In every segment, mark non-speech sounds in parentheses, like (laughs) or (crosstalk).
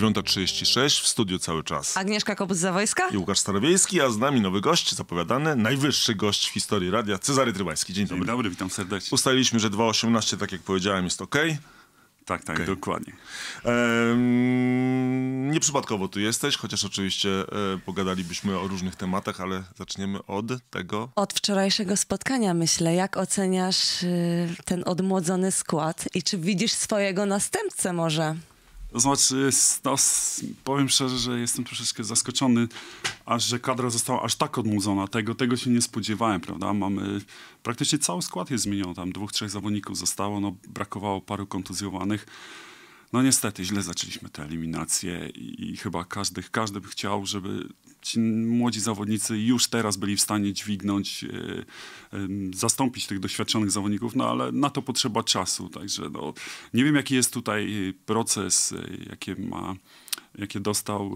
9.36 w studiu cały czas. Agnieszka Kobus-Zawojska i Łukasz Starowiejski, a z nami nowy gość, zapowiadany, najwyższy gość w historii radia, Cezary Trybański. Dzień dobry. dobry, witam serdecznie. Ustaliliśmy, że 2.18, tak jak powiedziałem, jest ok. Tak, tak, okay. dokładnie. Ehm, nieprzypadkowo tu jesteś, chociaż oczywiście e, pogadalibyśmy o różnych tematach, ale zaczniemy od tego. Od wczorajszego spotkania, myślę. Jak oceniasz y, ten odmłodzony skład i czy widzisz swojego następcę może? To znaczy, powiem szczerze, że jestem troszeczkę zaskoczony, aż że kadra została aż tak odmudzona. Tego, tego się nie spodziewałem, prawda? Mamy, praktycznie cały skład jest zmieniony, tam dwóch, trzech zawodników zostało, no, brakowało paru kontuzjowanych. No niestety, źle zaczęliśmy te eliminacje i, i chyba każdy, każdy by chciał, żeby ci młodzi zawodnicy już teraz byli w stanie dźwignąć, e, e, zastąpić tych doświadczonych zawodników, no ale na to potrzeba czasu. Także no, nie wiem, jaki jest tutaj e, proces, jakie ma jakie dostał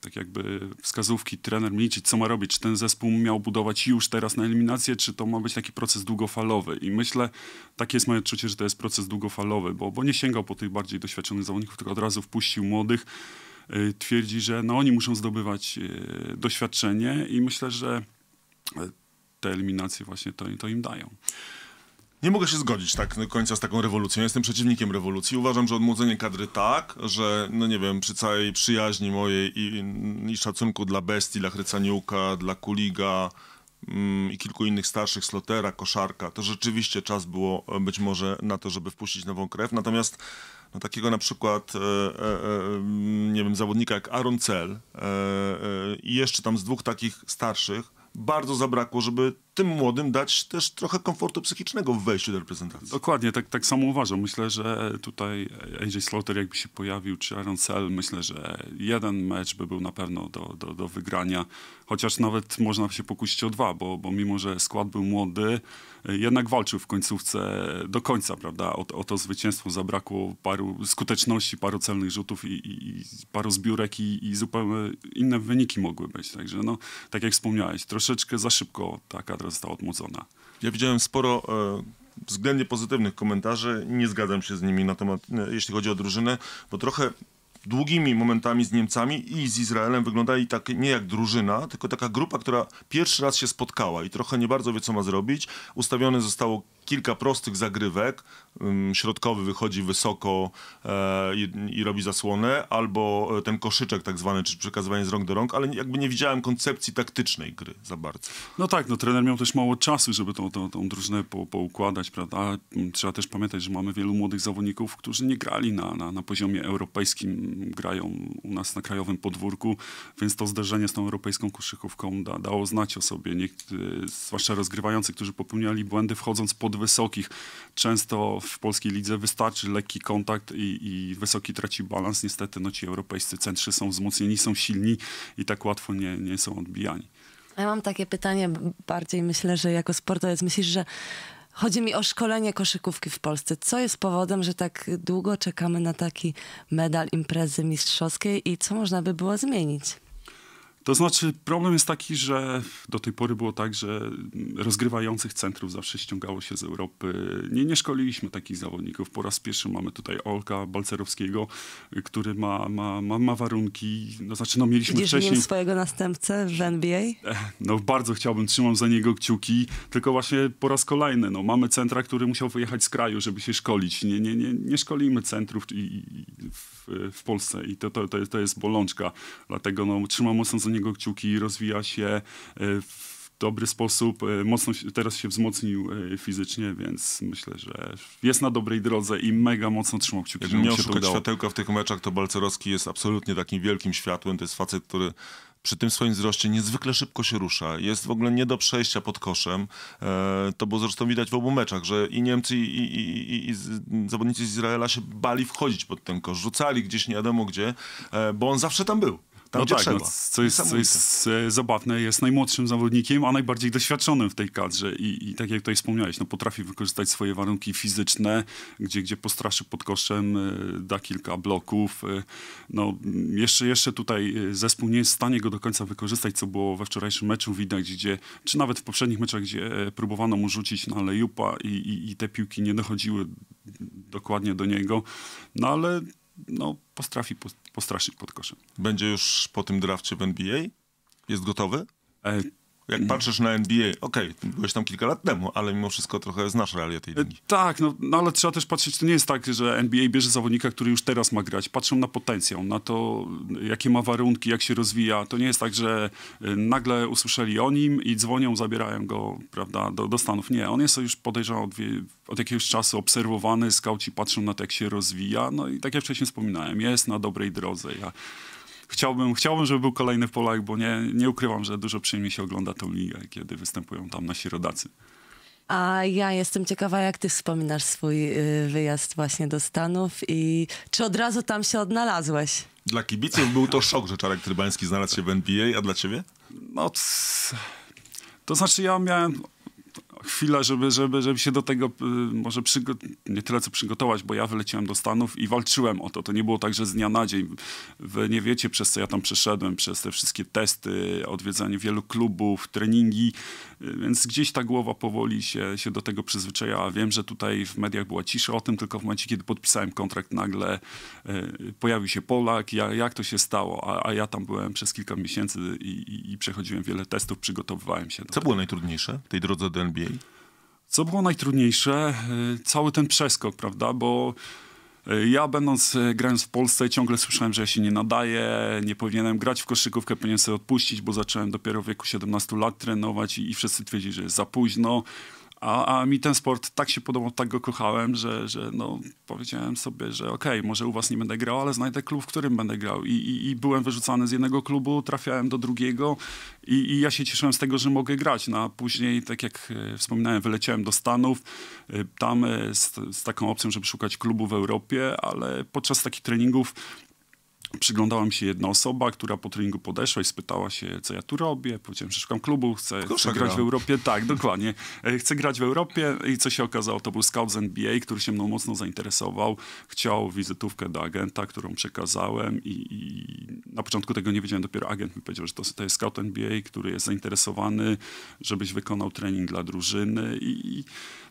tak jakby wskazówki trener Milicic, co ma robić, czy ten zespół miał budować już teraz na eliminację, czy to ma być taki proces długofalowy i myślę, takie jest moje odczucie, że to jest proces długofalowy, bo, bo nie sięgał po tych bardziej doświadczonych zawodników, tylko od razu wpuścił młodych, Y, twierdzi, że no, oni muszą zdobywać y, doświadczenie i myślę, że e, te eliminacje właśnie to, to im dają. Nie mogę się zgodzić tak do końca z taką rewolucją. jestem przeciwnikiem rewolucji. Uważam, że odmłodzenie kadry tak, że, no nie wiem, przy całej przyjaźni mojej i, i szacunku dla Bestii, dla Hrycaniuka, dla Kuliga mm, i kilku innych starszych, Slotera, Koszarka, to rzeczywiście czas było e, być może na to, żeby wpuścić nową krew. Natomiast no, takiego na przykład, e, e, e mm, nie wiem, zawodnika jak Aaron Cel e, e, i jeszcze tam z dwóch takich starszych bardzo zabrakło, żeby tym młodym dać też trochę komfortu psychicznego w wejściu do reprezentacji. Dokładnie, tak, tak samo uważam. Myślę, że tutaj AJ Slaughter jakby się pojawił, czy Aaron Cell, myślę, że jeden mecz by był na pewno do, do, do wygrania, chociaż nawet można się pokusić o dwa, bo, bo mimo, że skład był młody, jednak walczył w końcówce do końca, prawda? O, o to zwycięstwo zabrakło paru skuteczności, paru celnych rzutów i, i, i paru zbiórek i, i, zupełnie inne wyniki mogły być. Także no, tak jak wspomniałeś, troszeczkę za szybko taka która została odmłodzona. Ja widziałem sporo e, względnie pozytywnych komentarzy. Nie zgadzam się z nimi na temat, e, jeśli chodzi o drużynę, bo trochę długimi momentami z Niemcami i z Izraelem wyglądali tak nie jak drużyna, tylko taka grupa, która pierwszy raz się spotkała i trochę nie bardzo wie, co ma zrobić. Ustawione zostało kilka prostych zagrywek. Środkowy wychodzi wysoko e, i, i robi zasłonę, albo e, ten koszyczek tak zwany, czy przekazywanie z rąk do rąk, ale jakby nie widziałem koncepcji taktycznej gry za bardzo. No tak, no trener miał też mało czasu, żeby tą, tą, tą drużynę po, poukładać, prawda? Mm, trzeba też pamiętać, że mamy wielu młodych zawodników, którzy nie grali na, na, na poziomie europejskim, grają u nas na krajowym podwórku, więc to zderzenie z tą europejską koszykówką da, dało znać o sobie. Niektórzy, zwłaszcza rozgrywający, którzy popełniali błędy wchodząc pod od wysokich. Często w polskiej lidze wystarczy lekki kontakt i, i wysoki traci balans. Niestety no, ci europejscy centrzy są wzmocnieni, są silni i tak łatwo nie, nie są odbijani. Ja mam takie pytanie, bardziej myślę, że jako sportowiec myślisz, że Chodzi mi o szkolenie koszykówki w Polsce. Co jest powodem, że tak długo czekamy na taki medal imprezy mistrzowskiej i co można by było zmienić? To znaczy, problem jest taki, że do tej pory było tak, że rozgrywających centrów zawsze ściągało się z Europy. Nie, nie szkoliliśmy takich zawodników. Po raz pierwszy mamy tutaj Olka Balcerowskiego, który ma, ma, ma, ma warunki. No, znaczy, no mieliśmy Widzisz wcześniej... swojego następcę w NBA? Eh, no bardzo chciałbym, trzymam za niego kciuki, tylko właśnie po raz kolejny, no, mamy centra, który musiał wyjechać z kraju, żeby się szkolić. Nie, nie, nie, nie szkolimy centrów i, i w, w, Polsce i to, to, to, jest, to jest bolączka. Dlatego no, trzymam mocno za niego kciuki, rozwija się e, w dobry sposób. E, mocno teraz się wzmocnił e, fizycznie, więc myślę, że jest na dobrej drodze i mega mocno trzymał kciuki. Jakbym miał szukać światełka w tych meczach, to Balcerowski jest absolutnie takim wielkim światłem. To jest facet, który przy tym swoim wzroście niezwykle szybko się rusza. Jest w ogóle nie do przejścia pod koszem. to było zresztą widać w obu meczach, że i Niemcy, i, i, i, i zawodnicy z Izraela się bali wchodzić pod ten kosz. Rzucali gdzieś nie wiadomo gdzie, bo on zawsze tam był. Tam, no tak, no, co, jest, co jest e, zabawne, jest najmłodszym zawodnikiem, a najbardziej doświadczonym w tej kadrze. I, i tak jak tutaj wspomniałeś, no, potrafi wykorzystać swoje warunki fizyczne, gdzie, gdzie postraszy pod koszem, e, da kilka bloków. E, no, jeszcze, jeszcze tutaj zespół nie jest w stanie go do końca wykorzystać, co było we wczorajszym meczu widać, gdzie, czy nawet w poprzednich meczach, gdzie próbowano mu rzucić na lejupa i, i, i te piłki nie dochodziły dokładnie do niego. No ale no, postrafi, postrafi postraszyć pod koszem. Będzie już po tym drafcie w NBA? Jest gotowy? E jak mhm. patrzysz na NBA, okej, okay, byłeś tam kilka lat temu, ale mimo wszystko trochę znasz realia tej ligi. E, tak, no, no, ale trzeba też patrzeć, to nie jest tak, że NBA bierze zawodnika, który już teraz ma grać. Patrzą na potencjał, na to, jakie ma warunki, jak się rozwija. To nie jest tak, że e, nagle usłyszeli o nim i dzwonią, zabierają go, prawda, do, do Stanów. Nie, on jest już podejrzany od, od jakiegoś czasu obserwowany, skauci patrzą na to, jak się rozwija. No i tak jak wcześniej wspominałem, jest na dobrej drodze. Ja chciałbym, chciałbym, żeby był kolejny w Polach, bo nie, nie ukrywam, że dużo przyjemnie się ogląda tą ligę, kiedy występują tam nasi rodacy. A ja jestem ciekawa, jak ty wspominasz swój y, wyjazd właśnie do Stanów i czy od razu tam się odnalazłeś? Dla kibiców był to szok, że Czarek Trybański znalazł się w NBA, a dla ciebie? No, to znaczy ja miałem chwila, żeby, żeby, żeby się do tego y, może nie tyle co przygotować, bo ja wyleciałem do Stanów i walczyłem o to. To nie było tak, że z dnia na dzień. Wy nie wiecie, przez co ja tam przeszedłem, przez te wszystkie testy, odwiedzanie wielu klubów, treningi, y, więc gdzieś ta głowa powoli się, się do tego przyzwyczaja. Wiem, że tutaj w mediach była cisza o tym, tylko w momencie, kiedy podpisałem kontrakt, nagle y, pojawił się Polak, ja, jak to się stało, a, a ja tam byłem przez kilka miesięcy i, i, i przechodziłem wiele testów, przygotowywałem się. Co tego. było najtrudniejsze w tej drodze do NBA? Co było najtrudniejsze? E, cały ten przeskok, prawda? Bo e, ja będąc, e, grając w Polsce ciągle słyszałem, że ja się nie nadaję, nie powinienem grać w koszykówkę, powinienem sobie odpuścić, bo zacząłem dopiero w wieku 17 lat trenować i, i wszyscy twierdzili, że jest za późno. A, a mi ten sport tak się podobał, tak go kochałem, że, że no, powiedziałem sobie, że okej, okay, może u was nie będę grał, ale znajdę klub, w którym będę grał. I, i, i byłem wyrzucany z jednego klubu, trafiałem do drugiego i, i, ja się cieszyłem z tego, że mogę grać. No, a później, tak jak e, wspominałem, wyleciałem do Stanów, e, tam e, z, z taką opcją, żeby szukać klubu w Europie, ale podczas takich treningów przyglądała mi się jedna osoba, która po treningu podeszła i spytała się, co ja tu robię. Powiedziałem, że szukam klubu, chcę, chcę grać w Europie. Tak, dokładnie. E, chcę grać w Europie i co się okazało, to był scout z NBA, który się mną mocno zainteresował. Chciał wizytówkę do agenta, którą przekazałem i, i na początku tego nie wiedziałem. Dopiero agent mi powiedział, że to, to jest scout NBA, który jest zainteresowany, żebyś wykonał trening dla drużyny i, i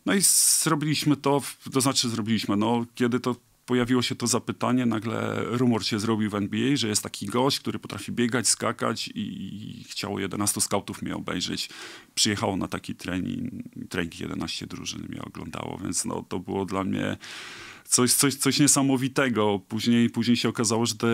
no i zrobiliśmy to, to znaczy zrobiliśmy, no kiedy to pojawiło się to zapytanie, nagle rumor się zrobił w NBA, że jest taki gość, który potrafi biegać, skakać i, i chciało 11 scoutów mnie obejrzeć. Przyjechało na taki trening, trening 11 drużyn mnie oglądało, więc no, to było dla mnie coś, coś, coś niesamowitego. Później, później się okazało, że te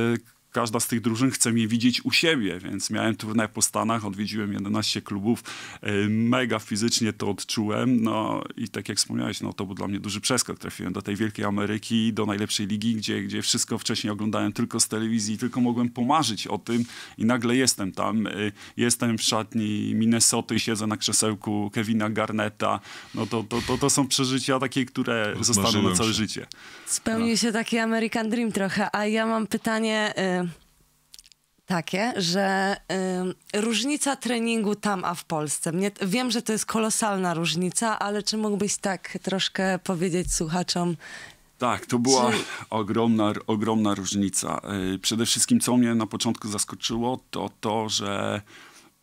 każda z tych drużyn chce mnie widzieć u siebie, więc miałem turnę po Stanach, odwiedziłem 11 klubów, e, mega fizycznie to odczułem, no i tak jak wspomniałeś, no to był dla mnie duży przeskok, trafiłem do tej Wielkiej Ameryki, do najlepszej ligi, gdzie, gdzie wszystko wcześniej oglądałem tylko z telewizji, tylko mogłem pomarzyć o tym i nagle jestem tam, e, jestem w szatni Minnesoty, siedzę na krzesełku Kevina Garneta, no to, to, to, to są przeżycia takie, które zostaną na całe się. życie. Spełnił no. się taki American Dream trochę, a ja mam pytanie y, takie, że y, różnica treningu tam, a w Polsce. Mnie, wiem, że to jest kolosalna różnica, ale czy mógłbyś tak troszkę powiedzieć słuchaczom? Tak, to była czy... ogromna, ogromna różnica. E, przede wszystkim, co mnie na początku zaskoczyło, to to, że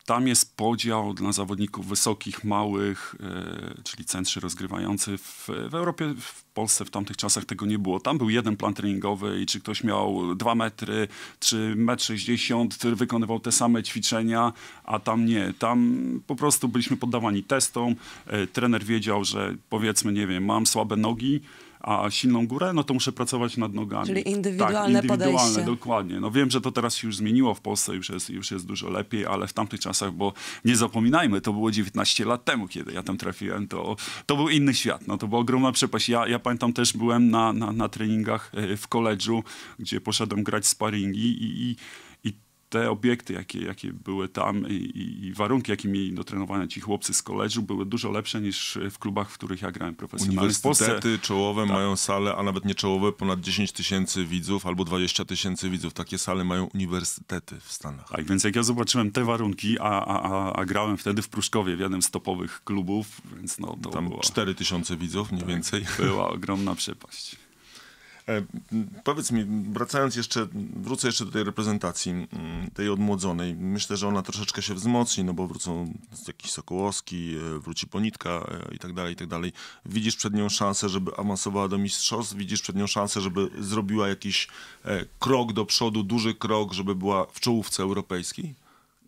tam jest podział dla zawodników wysokich, małych, e, czyli centrzy rozgrywający. W, w, Europie, w Polsce w tamtych czasach tego nie było. Tam był jeden plan treningowy i czy ktoś miał 2 metry, czy 1,60 m, wykonywał te same ćwiczenia, a tam nie. Tam po prostu byliśmy poddawani testom. E, trener wiedział, że powiedzmy, nie wiem, mam słabe nogi, a silną górę, no to muszę pracować nad nogami. Czyli tak, indywidualne, tak, indywidualne podejście. dokładnie. No wiem, że to teraz się już zmieniło w Polsce, już jest, już jest dużo lepiej, ale w tamtych czasach, bo nie zapominajmy, to było 19 lat temu, kiedy ja tam trafiłem, to, to był inny świat. No to była ogromna przepaść. Ja, ja pamiętam też byłem na, na, na treningach e, w koledżu, gdzie poszedłem grać sparingi i, i te obiekty, jakie, jakie były tam i, i warunki, jakie mieli do trenowania ci chłopcy z koleżu, były dużo lepsze niż w klubach, w których ja grałem profesjonalnie. Uniwersytety czołowe tak. mają sale, a nawet nie czołowe, ponad 10 tysięcy widzów albo 20 tysięcy widzów. Takie sale mają uniwersytety w Stanach. Tak, więc jak ja zobaczyłem te warunki, a, a, a, a grałem wtedy w Pruszkowie w jednym z topowych klubów, więc no to Tam było... 4 tysiące widzów mniej tak, więcej. Była ogromna przepaść. E, powiedz mi, wracając jeszcze, wrócę jeszcze do tej reprezentacji, mm, tej odmłodzonej. Myślę, że ona troszeczkę się wzmocni, no bo wrócą jakiś Sokołowski, e, wróci Ponitka e, i tak dalej, i tak dalej. Widzisz przed nią szansę, żeby awansowała do mistrzostw? Widzisz przed nią szansę, żeby zrobiła jakiś krok do przodu, duży krok, żeby była w czołówce europejskiej?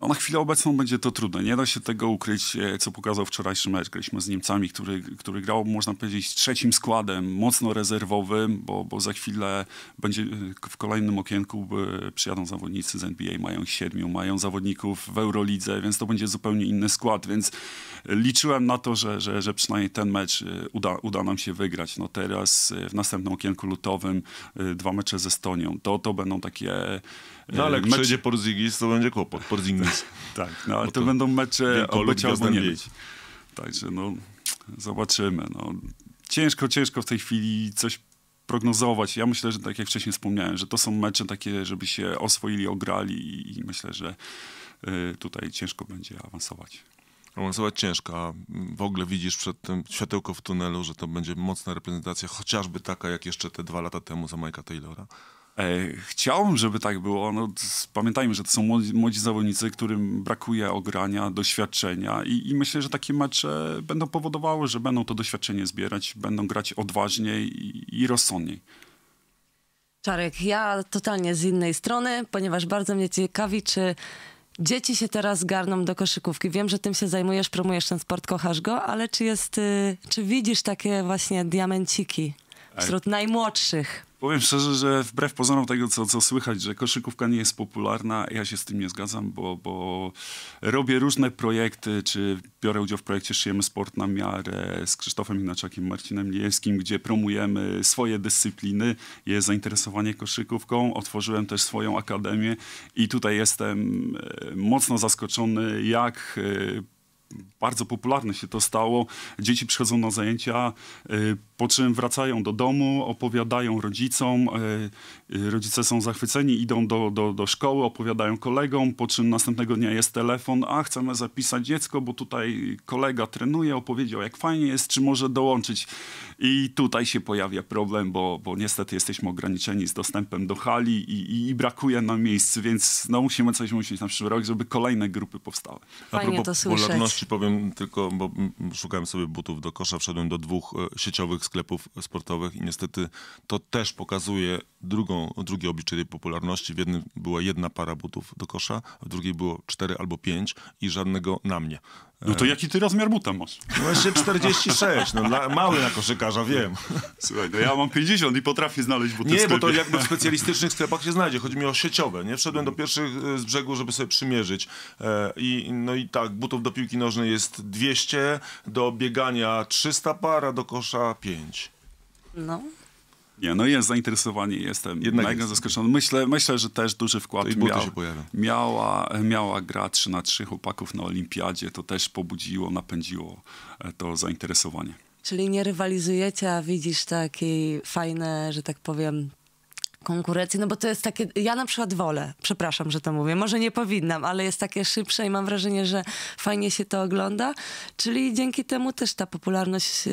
No na chwilę obecną będzie to trudne. Nie da się tego ukryć, e, co pokazał wczorajszy mecz. Graliśmy z Niemcami, który, który grał, można powiedzieć, trzecim składem, mocno rezerwowym, bo, bo za chwilę będzie e, w kolejnym okienku e, przyjadą zawodnicy z NBA, mają siedmiu, mają zawodników w Eurolidze, więc to będzie zupełnie inny skład. Więc liczyłem na to, że, że, że przynajmniej ten mecz uda, uda nam się wygrać. No teraz w następnym okienku lutowym dwa mecze z Estonią. To, to będą takie no ale mecz... przyjdzie Porzingis, to będzie kłopot. Porzingis. (laughs) tak, no ale to, to, będą mecze o bycie Także no, zobaczymy. No. Ciężko, ciężko w tej chwili coś prognozować. Ja myślę, że tak jak wcześniej wspomniałem, że to są mecze takie, żeby się oswoili, ograli i, myślę, że y, tutaj ciężko będzie awansować. Awansować ciężko, a w ogóle widzisz przed tym światełko w tunelu, że to będzie mocna reprezentacja, chociażby taka jak jeszcze te dwa lata temu za Majka Taylora. E, chciałbym, żeby tak było. No, pamiętajmy, że to są młodzi, młodzi zawodnicy, którym brakuje ogrania, doświadczenia i, i, myślę, że takie mecze będą powodowały, że będą to doświadczenie zbierać, będą grać odważniej i, i rozsądniej. Czarek, ja totalnie z innej strony, ponieważ bardzo mnie ciekawi, czy dzieci się teraz garną do koszykówki. Wiem, że tym się zajmujesz, promujesz ten sport, kochasz go, ale czy jest, y, czy widzisz takie właśnie diamenciki e, wśród najmłodszych? Powiem szczerze, że wbrew pozorom tego, co, co słychać, że koszykówka nie jest popularna, ja się z tym nie zgadzam, bo, bo robię różne projekty, czy biorę udział w projekcie Szyjemy Sport na miarę z Krzysztofem Inaczakiem, Marcinem Lijewskim, gdzie promujemy swoje dyscypliny, jest zainteresowanie koszykówką. Otworzyłem też swoją akademię i tutaj jestem e, mocno zaskoczony, jak e, bardzo popularne się to stało. Dzieci przychodzą na zajęcia, e, po czym wracają do domu, opowiadają rodzicom, e, e, rodzice są zachwyceni, idą do, do, do szkoły, opowiadają kolegom, po czym następnego dnia jest telefon, a chcemy zapisać dziecko, bo tutaj kolega trenuje, opowiedział jak fajnie jest, czy może dołączyć. I tutaj się pojawia problem, bo, bo niestety jesteśmy ograniczeni z dostępem do hali i, i, i brakuje nam miejsc, więc no, musimy coś myśleć na przyszły rok, żeby kolejne grupy powstały. Fajnie a propos to słyszeć. powiem tylko, bo szukałem sobie butów do kosza, wszedłem do dwóch e, sieciowych sklepów sportowych i niestety to też pokazuje drugą, drugie oblicze tej popularności. W jednym była jedna para butów do kosza, w drugiej było cztery albo pięć i żadnego na mnie. No to jaki ty rozmiar buta masz? Właśnie 46, no dla, no mały na koszykarza, wiem. Słuchaj, no ja mam 50 i potrafię znaleźć buty Nie, bo to jakby w specjalistycznych sklepach się znajdzie, chodzi mi o sieciowe, nie? Wszedłem do pierwszych e, z brzegu, żeby sobie przymierzyć e, i no i tak, butów do piłki nożnej jest 200, do biegania 300 para, do kosza 5. No. Nie, no jest zainteresowanie, jestem Jednak mega jest. zaskoczony. Myślę, myślę, że też duży wkład miał, miała, miała gra 3 na 3 chłopaków na olimpiadzie, to też pobudziło, napędziło e, to zainteresowanie. Czyli nie rywalizujecie, a widzisz takie fajne, że tak powiem, konkurencje, no bo to jest takie, ja na przykład wolę, przepraszam, że to mówię, może nie powinnam, ale jest takie szybsze i mam wrażenie, że fajnie się to ogląda, czyli dzięki temu też ta popularność e,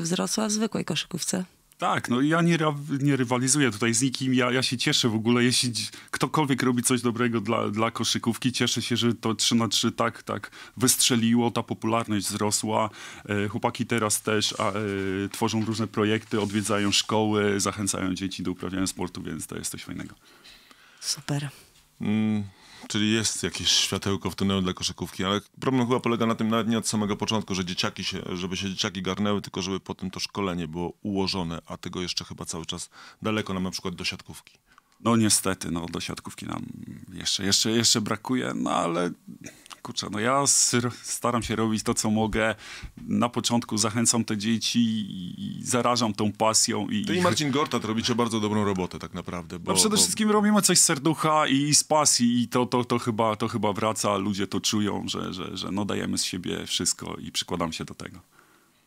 wzrosła w zwykłej koszykówce. Tak, no ja nie, nie rywalizuję tutaj z nikim. Ja, ja się cieszę w ogóle, jeśli ktokolwiek robi coś dobrego dla, dla koszykówki. Cieszę się, że to 3 na 3 tak, tak wystrzeliło, ta popularność wzrosła. E, chłopaki teraz też a, e, tworzą różne projekty, odwiedzają szkoły, zachęcają dzieci do uprawiania sportu, więc to jest coś fajnego. Super. Mm. Czyli jest jakieś światełko w tunelu dla koszykówki, ale problem chyba polega na tym nawet nie od samego początku, że dzieciaki się, żeby się dzieciaki garnęły, tylko żeby potem to szkolenie było ułożone, a tego jeszcze chyba cały czas daleko nam na przykład do siatkówki. No niestety, no do siatkówki nam jeszcze, jeszcze, jeszcze brakuje, no ale Kurczę, no ja staram się robić to, co mogę. Na początku zachęcam te dzieci i zarażam tą pasją. I... Ty i Marcin Gortat robicie bardzo dobrą robotę tak naprawdę. Bo, no przede bo... wszystkim robimy coś z serducha i z pasji i to, to, to, chyba, to chyba wraca. Ludzie to czują, że, że, że no dajemy z siebie wszystko i przykładam się do tego.